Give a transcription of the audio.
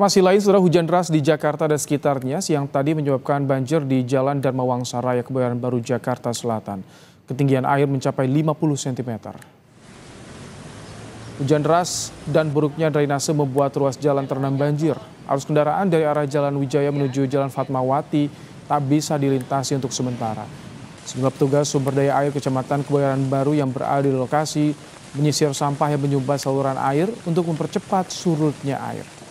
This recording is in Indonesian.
Masih lain, sudah hujan deras di Jakarta dan sekitarnya siang tadi menyebabkan banjir di Jalan Wangsa Raya Kebayoran Baru Jakarta Selatan. Ketinggian air mencapai 50 cm. Hujan deras dan buruknya drainase membuat ruas jalan terendam banjir. Arus kendaraan dari arah Jalan Wijaya menuju Jalan Fatmawati tak bisa dilintasi untuk sementara. Sejumlah petugas sumber daya air Kecamatan Kebayoran Baru yang berada di lokasi menyisir sampah yang menyumbat saluran air untuk mempercepat surutnya air.